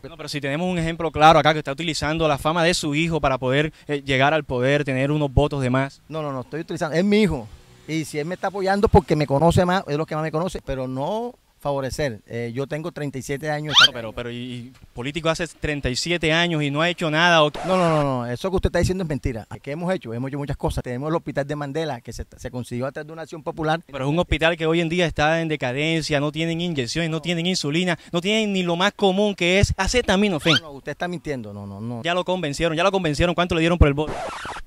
pero si tenemos un ejemplo claro acá que está utilizando la fama de su hijo para poder eh, llegar al poder, tener unos votos de más. No, no, no, estoy utilizando, es mi hijo. Y si él me está apoyando porque me conoce más, es lo que más me conoce, pero no favorecer. Eh, yo tengo 37 años. pero, pero y, político hace 37 años y no ha hecho nada. No, no, no, no, eso que usted está diciendo es mentira. ¿Qué hemos hecho? Hemos hecho muchas cosas. Tenemos el hospital de Mandela que se, consiguió a través de una acción popular. Pero es un hospital que hoy en día está en decadencia, no tienen inyecciones, no, tienen insulina, no tienen ni lo más común que es acetaminofén. usted está mintiendo, no, no, no. Ya lo convencieron, ya lo convencieron. ¿Cuánto le dieron por el voto?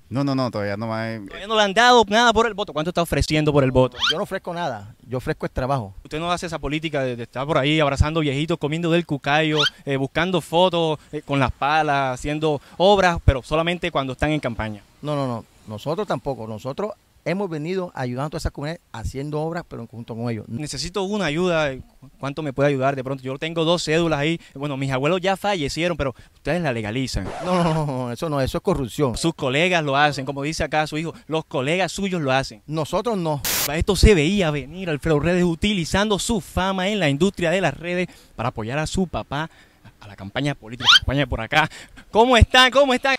No, no, no, todavía no me no le han dado nada por el voto. ¿Cuánto está ofreciendo por el voto? Yo no ofrezco nada, yo ofrezco el trabajo. Usted no hace esa política de, estar por ahí abrazando viejitos, comiendo del cucayo, eh, buscando fotos eh, con las palas, haciendo obras, pero solamente cuando están en campaña. No, no, no, nosotros tampoco. Nosotros hemos venido ayudando a todas esas comunidades haciendo obras, pero en conjunto con ellos. Necesito una ayuda, ¿cuánto me puede ayudar de pronto? Yo tengo dos cédulas ahí, bueno, mis abuelos ya fallecieron, pero ustedes la legalizan. No, no, no, eso no, eso es corrupción. Sus colegas lo hacen, como dice acá su hijo, los colegas suyos lo hacen. Nosotros no. Esto se veía venir, Alfredo Redes utilizando su fama en la industria de las redes para apoyar a su papá a la campaña política, por acá. ¿Cómo está? ¿Cómo están?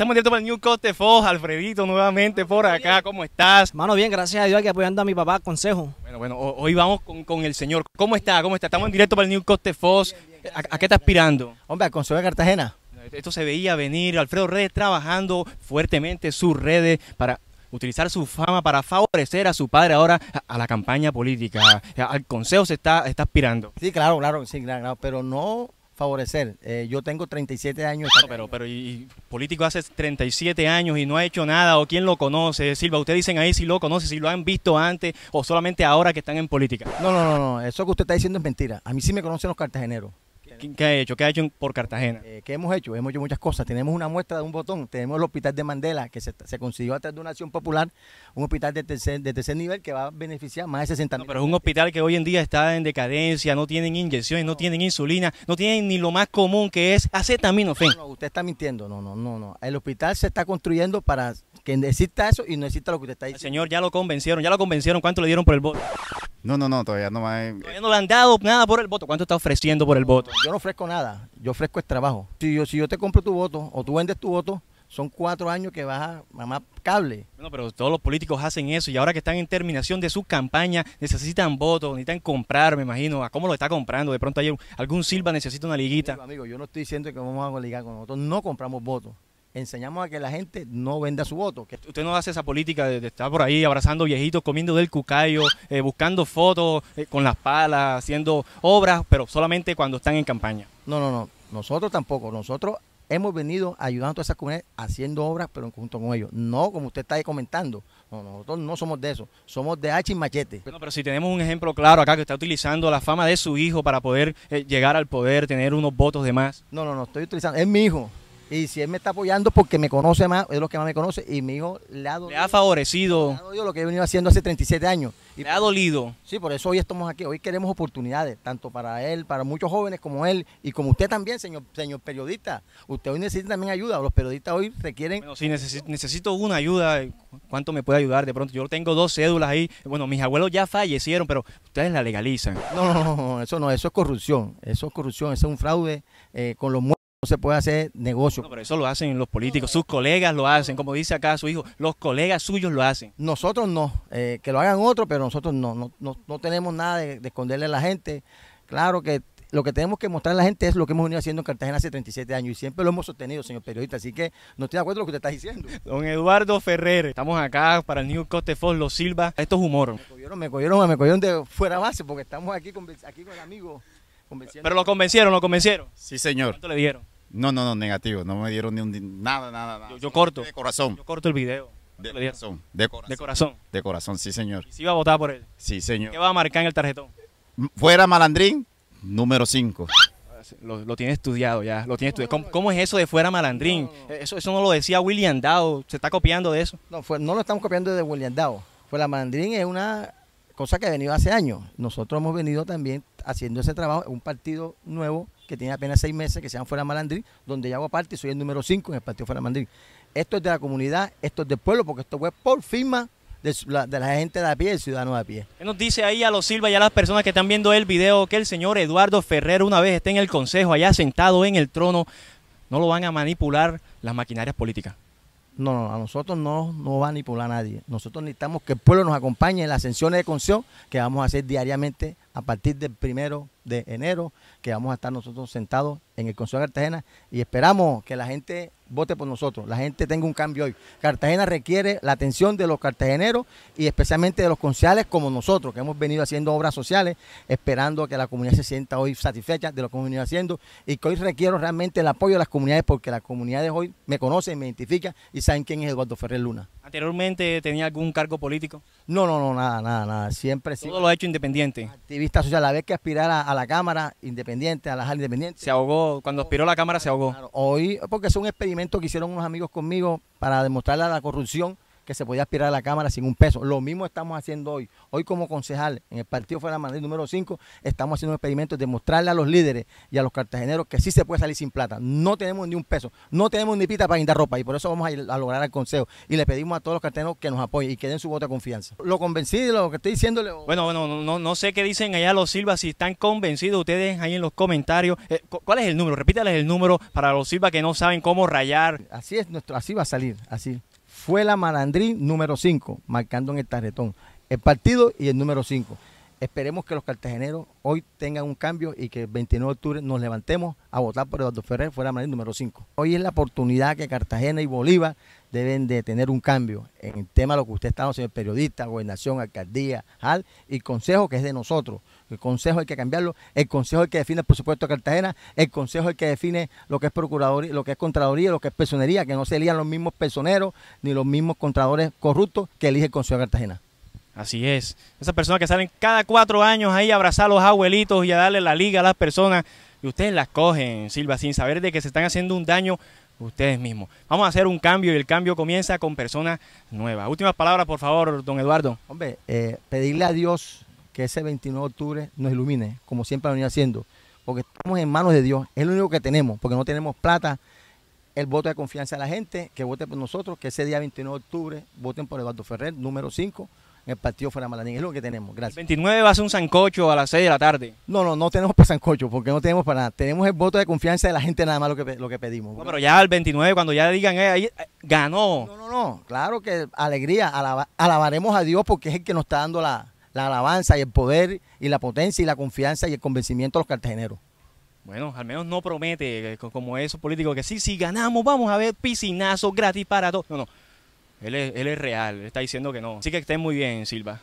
Estamos directo para el New Coste Foz, Alfredito, nuevamente por acá. ¿Cómo estás? Mano, bien, gracias a Dios aquí apoyando a mi papá, consejo. Bueno, bueno, hoy vamos con, el señor. ¿Cómo está? ¿Cómo está? Estamos en directo para el New Coste Fos. ¿A, qué está aspirando? Hombre, al Consejo de Cartagena. E-, esto se veía venir. Alfredo Redes trabajando fuertemente sus redes para utilizar su fama para favorecer a su padre ahora a, la campaña política. Al consejo se está, aspirando. Sí, claro, claro, sí, claro, claro. Pero no favorecer. Eh, yo tengo 37 años. pero, pero y, político hace 37 años y no ha hecho nada, o quién lo conoce, Silva, ustedes dicen ahí si lo conoce, si lo han visto antes, o solamente ahora que están en política. No, no, no, no, eso que usted está diciendo es mentira. A mí sí me conocen los cartageneros. ¿Qué ha hecho? ¿Qué ha hecho por Cartagena? Eh, ¿Qué hemos hecho? Hemos hecho muchas cosas. Tenemos una muestra de un botón. Tenemos el Hospital de Mandela, que se, consiguió a través de una acción popular, un hospital de tercer, de nivel que va a beneficiar más de 60 pero es un hospital que hoy en día está en decadencia, no tienen inyecciones, no, tienen insulina, no tienen ni lo más común que es acetaminofén. usted está mintiendo. No, no, no, no. El hospital se está construyendo para que necesita eso y necesita lo que usted está diciendo. señor ya lo convencieron, ya lo convencieron. ¿Cuánto le dieron por el voto? No, no, no, todavía no hay. no le han dado nada por el voto. ¿Cuánto está ofreciendo por el voto? Yo no ofrezco nada, yo ofrezco el trabajo. Si yo, si yo te compro tu voto o tú vendes tu voto, son cuatro años que vas a mamá cable. Bueno, pero todos los políticos hacen eso y ahora que están en terminación de su campaña, necesitan votos, necesitan comprar, me imagino. ¿A cómo lo está comprando? De pronto hay algún Silva necesita una liguita. Amigo, yo no estoy diciendo que vamos a ligar con nosotros, no compramos votos enseñamos a que la gente no venda su voto. Que... Usted no hace esa política de, estar por ahí abrazando viejitos, comiendo del cucayo, eh, buscando fotos eh, con las palas, haciendo obras, pero solamente cuando están en campaña. No, no, no. Nosotros tampoco. Nosotros hemos venido ayudando a todas esas comunidades haciendo obras, pero junto con ellos. No como usted está comentando. nosotros no somos de eso. Somos de H y machete. Bueno, pero si tenemos un ejemplo claro acá que está utilizando la fama de su hijo para poder eh, llegar al poder, tener unos votos de más. No, no, no. Estoy utilizando. Es mi hijo. Y si él me está apoyando porque me conoce más, es lo que más me conoce. Y mi hijo le ha favorecido. Le lo que he venido haciendo hace 37 años. Y le ha dolido. Sí, por eso hoy estamos aquí. Hoy queremos oportunidades, tanto para él, para muchos jóvenes como él. Y como usted también, señor periodista. Usted hoy necesita también ayuda. Los periodistas hoy requieren. Bueno, sí, necesito, una ayuda. ¿Cuánto me puede ayudar de pronto? Yo tengo dos cédulas ahí. Bueno, mis abuelos ya fallecieron, pero ustedes la legalizan. No, no, no, eso no. Eso es corrupción. Eso es corrupción. Eso es un fraude eh, con los muertos no se puede hacer negocio. pero eso lo hacen los políticos, sus colegas lo hacen, como dice acá su hijo, los colegas suyos lo hacen. Nosotros no, eh, que lo hagan otros, pero nosotros no, no, no, tenemos nada de, esconderle a la gente. Claro que lo que tenemos que mostrar a la gente es lo que hemos venido haciendo en Cartagena hace 37 años y siempre lo hemos sostenido, señor periodista, así que no estoy de acuerdo con lo que usted está diciendo. Don Eduardo Ferrer, estamos acá para el New Coste Fox, Los Silva, esto es humor. Me cogieron, me cogieron, me cogieron de fuera base porque estamos aquí con, aquí con el amigo pero lo convencieron, lo convencieron. Sí, señor. ¿Cuánto le dieron? No, no, no, negativo. No me dieron ni un. Nada, nada, nada. Yo, corto. De corazón. Yo corto el video. De corazón, de corazón. De corazón. sí, señor. ¿Y si iba a votar por él? Sí, señor. ¿Qué va a marcar en el tarjetón? Fuera Malandrín, número 5. Lo, tiene estudiado ya, lo ¿Cómo, es eso de fuera malandrín? Eso, eso no lo decía William Dow, se está copiando de eso. No, fue, no lo estamos copiando de William Dow. Fuera malandrín es una cosa que ha venido hace años. Nosotros hemos venido también haciendo ese trabajo en un partido nuevo que tiene apenas seis meses, que se llama Fuera Malandrí, donde yo hago parte y soy el número cinco en el partido Fuera Malandrí. Esto es de la comunidad, esto es del pueblo, porque esto fue por firma de la, gente de a pie, del ciudadano de a pie. ¿Qué nos dice ahí a los Silva y a las personas que están viendo el video que el señor Eduardo Ferrer una vez esté en el Consejo, allá sentado en el trono, no lo van a manipular las maquinarias políticas? No, no, a nosotros no nos va a manipular nadie. Nosotros necesitamos que el pueblo nos acompañe en las ascensiones de consejo que vamos a hacer diariamente a partir del primero de enero, que vamos a estar nosotros sentados en el Consejo de Cartagena y esperamos que la gente vote por nosotros. La gente tenga un cambio hoy. Cartagena requiere la atención de los cartageneros y especialmente de los concejales como nosotros, que hemos venido haciendo obras sociales, esperando que la comunidad se sienta hoy satisfecha de lo que hemos venido haciendo y que hoy requiero realmente el apoyo de las comunidades porque las comunidades hoy me conocen, me identifican y saben quién es Eduardo Ferrer Luna. ¿Anteriormente tenía algún cargo político? No, no, no, nada, nada, nada. Siempre sí. Todo lo ha hecho independiente. Activista social, a vez que aspirara a, la Cámara independiente, a la Jala independiente. Se ahogó, cuando aspiró a la Cámara se ahogó. hoy, porque es un experimento que hicieron unos amigos conmigo para a la corrupción que se podía aspirar a la Cámara sin un peso. Lo mismo estamos haciendo hoy. Hoy como concejal en el Partido Fuera Madrid número 5 estamos haciendo un experimento de mostrarle a los líderes y a los cartageneros que sí se puede salir sin plata. No tenemos ni un peso, no tenemos ni pita para guindar ropa y por eso vamos a, lograr el consejo. Y le pedimos a todos los cartageneros que nos apoyen y que den su voto de confianza. Lo convencido de lo que estoy diciéndole. Bueno, bueno, no, no sé qué dicen allá los Silva, si están convencidos ustedes ahí en los comentarios. Eh, ¿Cuál es el número? Repítales el número para los Silva que no saben cómo rayar. Así es, nuestro, así va a salir, así fue la Malandrín número 5, marcando en el tarjetón el partido y el número 5. Esperemos que los cartageneros hoy tengan un cambio y que el 29 de octubre nos levantemos a votar por Eduardo Ferrer fuera manera número 5. Hoy es la oportunidad que Cartagena y Bolívar deben de tener un cambio en el tema de lo que usted está, haciendo periodista, gobernación, alcaldía, JAL y consejo que es de nosotros. El consejo hay que cambiarlo, el consejo hay que define el presupuesto de Cartagena, el consejo hay que define lo que es y lo que es contraloría, lo que es personería, que no se elían los mismos personeros ni los mismos contradores corruptos que elige el Consejo de Cartagena. Así es. Esas personas que salen cada cuatro años ahí a abrazar a los abuelitos y a darle la liga a las personas. Y ustedes las cogen, Silva, sin saber de que se están haciendo un daño ustedes mismos. Vamos a hacer un cambio y el cambio comienza con personas nuevas. Últimas palabras, por favor, don Eduardo. Hombre, eh, pedirle a Dios que ese 29 de octubre nos ilumine, como siempre lo venía haciendo, porque estamos en manos de Dios. Es lo único que tenemos, porque no tenemos plata. El voto de confianza de la gente, que vote por nosotros, que ese día 29 de octubre voten por Eduardo Ferrer, número 5 en el partido fuera de Malanín. Es lo que tenemos. Gracias. 29 va a ser un sancocho a las 6 de la tarde. No, no, no tenemos para sancocho porque no tenemos para nada. Tenemos el voto de confianza de la gente nada más lo que, pedimos. No, pero ya el 29, cuando ya digan, eh, ahí, eh, ganó. No, no, no. Claro que alegría. alabaremos a Dios porque es el que nos está dando la, alabanza y el poder y la potencia y la confianza y el convencimiento a los cartageneros. Bueno, al menos no promete eh, como esos políticos que si si ganamos, vamos a ver piscinazo gratis para todos. No, no, él es, él es real, está diciendo que no. Así que estén muy bien, Silva.